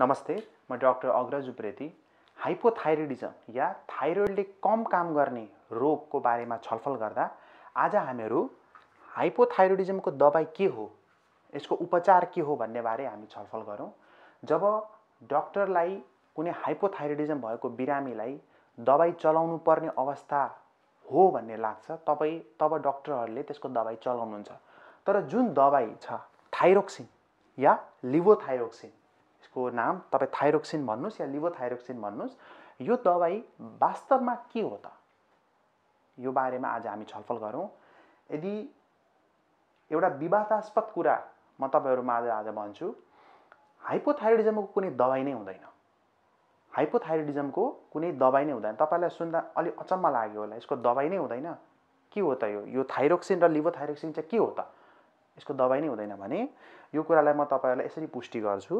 नमस्ते म डक्टर अग्रज उप्रेती हाइपोथाइरोइडिजम या थाइरोइडले कम काम गर्ने रोगको बारेमा छलफल गर्दा आज हामीहरू हाइपोथाइरोइडिजमको दबाई के हो यसको उपचार के हो भन्ने बारे हामी छलफल गरौँ जब डक्टरलाई कुनै हाइपोथाइरोइडिजम भएको बिरामीलाई दबाई चलाउनु पर्ने अवस्था हो भन्ने लाग्छ तपाईँ तब डक्टरहरूले त्यसको दबाई चलाउनुहुन्छ तर जुन दबाई छ थाइरोक्सिन या लिभोथाइरोक्सिन यसको नाम तपाईँ थाइरोक्सिन भन्नुहोस् या लिभोथाइरोक्सिन भन्नुहोस् यो दबाई वास्तवमा के हो त यो बारेमा आज हामी छलफल गरौँ यदि एउटा विवादास्पद कुरा म तपाईँहरूमा आज आज भन्छु हाइपोथाइरोडिजमको कुनै दबाई नै हुँदैन हाइपोथाइरोडिजमको कुनै दबाई नै हुँदैन तपाईँलाई सुन्दा अलिक अचम्म लाग्यो होला यसको दबाई नै हुँदैन के हो त यो यो थाइरोक्सिन र लिभोथाइरोक्सिन चाहिँ के हो त यसको दबाई नै हुँदैन भने यो कुरालाई म तपाईँहरूलाई यसरी पुष्टि गर्छु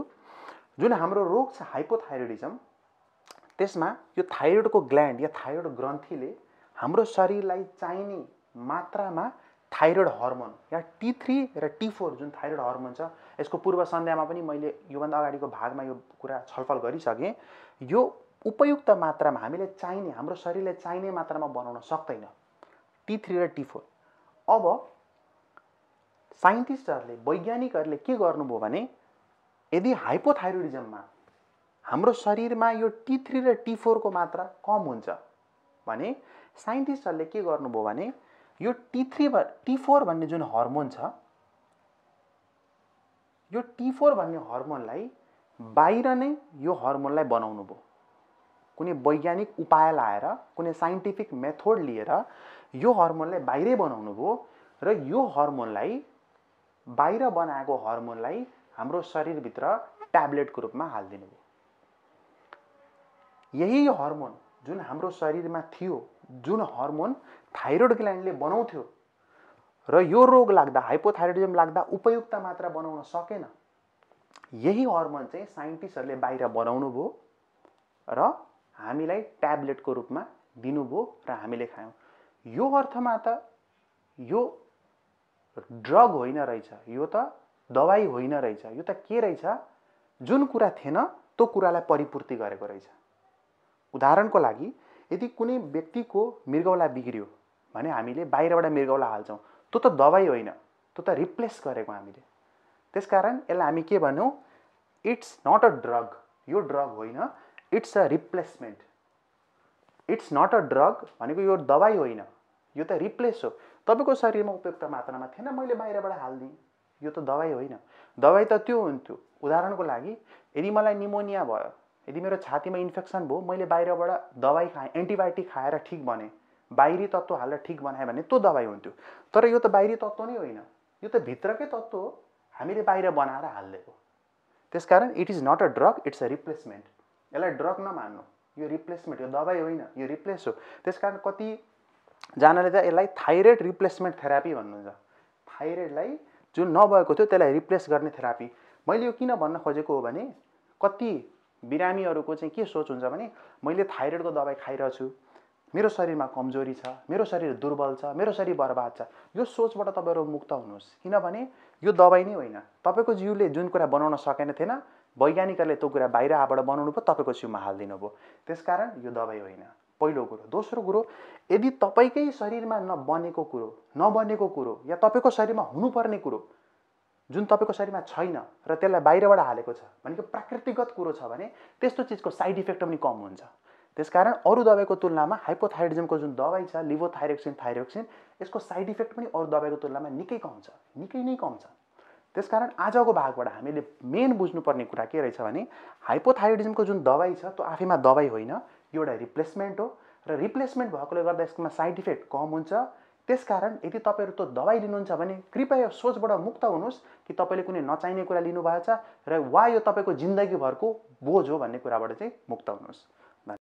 जुन हाम्रो रोग छ हाइपोथाइरोइडिजम त्यसमा यो थाइरोइडको ग्ल्यान्ड या थाइरोइड ग्रन्थीले हाम्रो शरीरलाई चाहिने मात्रामा थाइरोइड हर्मोन या टी थ्री र टी फोर जुन थाइरोइड हर्मोन छ यसको पूर्व सन्ध्यामा पनि मैले योभन्दा अगाडिको भागमा यो कुरा छलफल गरिसकेँ यो उपयुक्त मात्रामा हामीले चाहिने हाम्रो शरीरलाई चाहिने मात्रामा बनाउन सक्दैन टी थ्री र टी फोर अब साइन्टिस्टहरूले वैज्ञानिकहरूले के गर्नुभयो भने यदि हाइपोथाइरोइडिजममा हाम्रो शरीरमा यो टी थ्री र टी फोरको मात्रा कम हुन्छ भने साइन्टिस्टहरूले के गर्नुभयो भने यो टी थ्री टी फोर भन्ने जुन हर्मोन छ यो टी फोर भन्ने हर्मोनलाई बाहिर नै यो हर्मोनलाई बनाउनु भयो कुनै वैज्ञानिक उपाय लाएर कुनै साइन्टिफिक मेथोड लिएर यो हर्मोनलाई बाहिरै बनाउनु भयो र यो हर्मोनलाई बाहिर बनाएको हर्मोनलाई हाम्रो शरीरभित्र ट्याब्लेटको रूपमा हालिदिनु भयो यही हर्मोन जुन हाम्रो शरीरमा थियो जुन हर्मोन थाइरोइड ग्ल्यान्डले बनाउँथ्यो र यो रोग लाग्दा हाइपोथाइरोइडिजम लाग्दा उपयुक्त मात्रा बनाउन सकेन यही हर्मोन चाहिँ साइन्टिस्टहरूले बाहिर बनाउनु भयो र हामीलाई ट्याब्लेटको रूपमा दिनुभयो र हामीले खायौँ यो अर्थमा त यो ड्रग होइन रहेछ यो त दबाई होइन रहेछ यो त के रहेछ जुन कुरा थिएन त्यो कुरालाई परिपूर्ति गरेको रहेछ उदाहरणको लागि यदि कुनै व्यक्तिको मृगौला बिग्रियो भने हामीले बाहिरबाट मृगौला हाल्छौँ त्यो त दबाई होइन त्यो त रिप्लेस गरेको हामीले त्यसकारण यसलाई हामी के भन्यौँ इट्स नट अ ड्रग यो ड्रग होइन it's a replacement it's not a drug भनेको यो दबाई होइन यो त रिप्लेस हो तपाईँको शरीरमा उपयुक्त मात्रामा थिएन मैले बाहिरबाट हालिदिएँ यो त दबाई होइन दबाई त त्यो हुन्थ्यो उदाहरणको लागि यदि मलाई निमोनिया भयो यदि मेरो छातीमा इन्फेक्सन भयो मैले बाहिरबाट दबाई खाएँ एन्टिबायोटिक खाएर ठिक बने बाहिरी तत्त्व हालेर ठिक बनाएँ भने त्यो दबाई हुन्थ्यो तर यो त बाहिरी तत्त्व नै होइन यो त भित्रकै तत्त्व हो हामीले बाहिर बनाएर हालिदिएको कारण it is not a drug it's a replacement यसलाई ड्रग नमान्नु यो रिप्लेसमेन्ट यो दबाई होइन यो रिप्लेस हो त्यस कारण कति जानले चाहिँ यसलाई थाइरोइड रिप्लेसमेन्ट थेरापी भन्नुहुन्छ थाइरोइडलाई जुन नभएको थियो त्यसलाई रिप्लेस गर्ने थेरापी मैले यो किन भन्न खोजेको हो भने कति बिरामीहरूको चाहिँ के सोच हुन्छ भने मैले थाइरोइडको दबाई खाइरहेछु मेरो शरीरमा कमजोरी छ मेरो शरीर दुर्बल छ मेरो शरीर बर्बाद छ यो सोचबाट तपाईँहरू मुक्त हुनुहोस् किनभने यो दबाई नै होइन तपाईँको जिउले जुन कुरा बनाउन सकेन थिएन वैज्ञानिकहरूले त्यो कुरा बाहिर आबाट बनाउनु पो तपाईँको जिउमा हालिदिनु भयो त्यसकारण यो दबाई होइन पहिलो कुरो दोस्रो कुरो यदि तपाईँकै शरीरमा नबनेको कुरो नबनेको कुरो या तपाईँको शरीरमा हुनुपर्ने कुरो जुन तपाईँको शरीरमा छैन र त्यसलाई बाहिरबाट हालेको छ भनेको प्राकृतिकगत कुरो छ भने त्यस्तो चिजको साइड इफेक्ट पनि कम हुन्छ त्यसकारण अरू दबाईको तुलनामा हाइपोथाइरिजमको जुन दबाई छ लिभोथाइरोक्सिन थाइरोक्सिन यसको साइड इफेक्ट पनि अरू दबाईको तुलनामा निकै कम छ निकै नै कम छ त्यसकारण आजको भागबाट हामीले मेन बुझ्नुपर्ने कुरा के रहेछ भने हाइपोथाइरोडिजमको जुन दबाई छ त्यो आफैमा दबाई होइन यो एउटा रिप्लेसमेन्ट हो र रिप्लेसमेन्ट भएकोले गर्दा यसमा साइड इफेक्ट कम हुन्छ त्यसकारण यदि तपाईँहरू त्यो दबाई लिनुहुन्छ भने कृपया यो सोचबाट मुक्त हुनुहोस् कि तपाईँले कुनै नचाहिने कुरा लिनुभएछ र वा यो तपाईँको जिन्दगीभरको बोझ हो भन्ने कुराबाट चाहिँ मुक्त हुनुहोस्